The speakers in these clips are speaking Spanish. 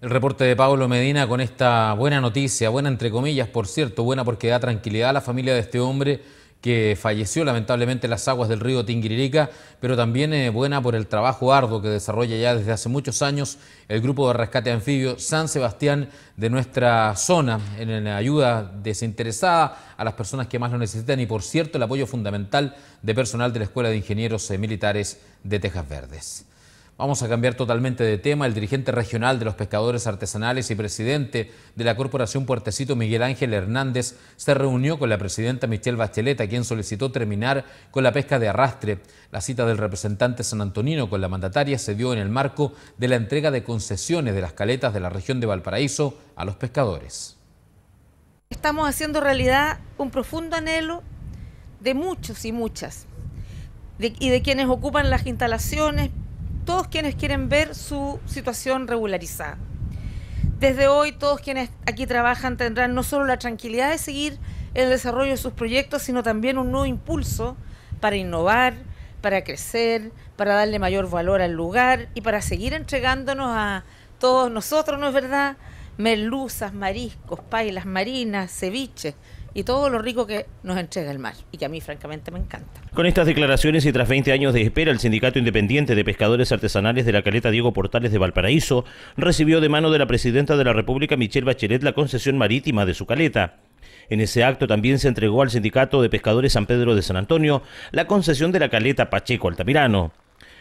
El reporte de Pablo Medina con esta buena noticia, buena entre comillas, por cierto, buena porque da tranquilidad a la familia de este hombre que falleció lamentablemente en las aguas del río Tinguiririca, pero también eh, buena por el trabajo arduo que desarrolla ya desde hace muchos años el grupo de rescate anfibio San Sebastián de nuestra zona, en la ayuda desinteresada a las personas que más lo necesitan y por cierto el apoyo fundamental de personal de la Escuela de Ingenieros eh, Militares de Tejas Verdes. Vamos a cambiar totalmente de tema. El dirigente regional de los pescadores artesanales y presidente de la Corporación Puertecito, Miguel Ángel Hernández, se reunió con la presidenta Michelle Bachelet, a quien solicitó terminar con la pesca de arrastre. La cita del representante San Antonino... con la mandataria se dio en el marco de la entrega de concesiones de las caletas de la región de Valparaíso a los pescadores. Estamos haciendo realidad un profundo anhelo de muchos y muchas, y de quienes ocupan las instalaciones todos quienes quieren ver su situación regularizada. Desde hoy todos quienes aquí trabajan tendrán no solo la tranquilidad de seguir el desarrollo de sus proyectos, sino también un nuevo impulso para innovar, para crecer, para darle mayor valor al lugar y para seguir entregándonos a todos nosotros, ¿no es verdad? merluzas, mariscos, pailas marinas, ceviches y todo lo rico que nos entrega el mar y que a mí francamente me encanta. Con estas declaraciones y tras 20 años de espera, el Sindicato Independiente de Pescadores Artesanales de la Caleta Diego Portales de Valparaíso recibió de mano de la Presidenta de la República Michelle Bachelet la concesión marítima de su caleta. En ese acto también se entregó al Sindicato de Pescadores San Pedro de San Antonio la concesión de la caleta Pacheco Altamirano.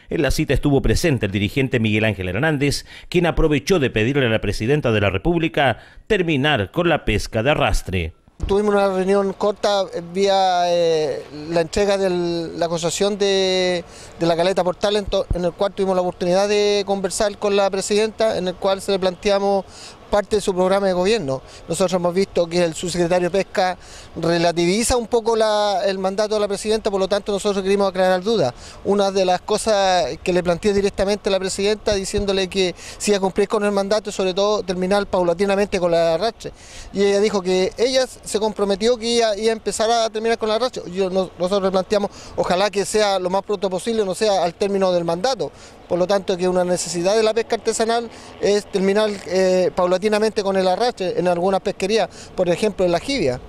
En la cita estuvo presente el dirigente Miguel Ángel Hernández, quien aprovechó de pedirle a la presidenta de la República terminar con la pesca de arrastre. Tuvimos una reunión corta vía eh, entrega de la acusación de, la caleta Portal, en, en el cual tuvimos la oportunidad de conversar con la presidenta, en el cual se le planteamos parte de su programa de gobierno. Nosotros hemos visto que el subsecretario de Pesca relativiza un poco la, el mandato de la presidenta, por lo tanto nosotros queremos aclarar dudas. Una de las cosas que le planteé directamente a la presidenta diciéndole que si a cumplir con el mandato, sobre todo terminar paulatinamente con la racha. Y ella dijo que ella se comprometió que iba, a empezar a terminar con la racha. Yo, no, nosotros planteamos, ojalá que sea lo más pronto posible, no sea al término del mandato. Por lo tanto, que una necesidad de la pesca artesanal es terminar eh, paulatinamente con el arrastre en algunas pesquerías, por ejemplo en la jibia.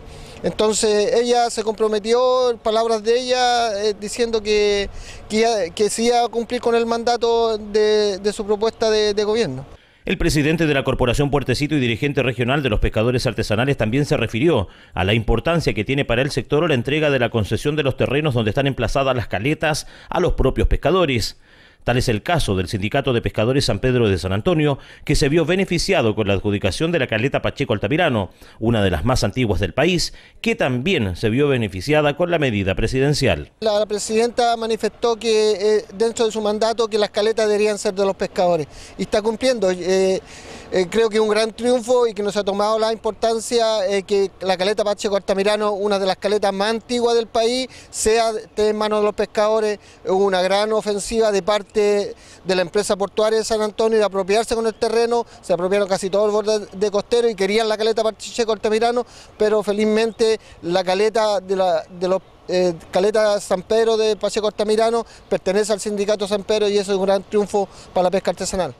Entonces ella se comprometió, palabras de ella, eh, diciendo que, que, sí iba a cumplir con el mandato de, su propuesta de gobierno. El presidente de la Corporación Puertecito y dirigente regional de los pescadores artesanales también se refirió a la importancia que tiene para el sector la entrega de la concesión de los terrenos donde están emplazadas las caletas a los propios pescadores. Tal es el caso del Sindicato de Pescadores San Pedro de San Antonio, que se vio beneficiado con la adjudicación de la caleta Pacheco Altamirano, una de las más antiguas del país, que también se vio beneficiada con la medida presidencial. La presidenta manifestó que eh, dentro de su mandato que las caletas deberían ser de los pescadores y está cumpliendo. Eh, eh, creo que es un gran triunfo y que nos ha tomado la importancia eh, que la caleta Pacheco Cortamirano, una de las caletas más antiguas del país, sea en manos de los pescadores, una gran ofensiva de parte de la empresa portuaria de San Antonio de apropiarse con el terreno, se apropiaron casi todo el borde de costero y querían la caleta Pacheco Cortamirano, pero felizmente la caleta de, los eh, Caleta San Pedro de pache Cortamirano pertenece al sindicato San Pedro y eso es un gran triunfo para la pesca artesanal.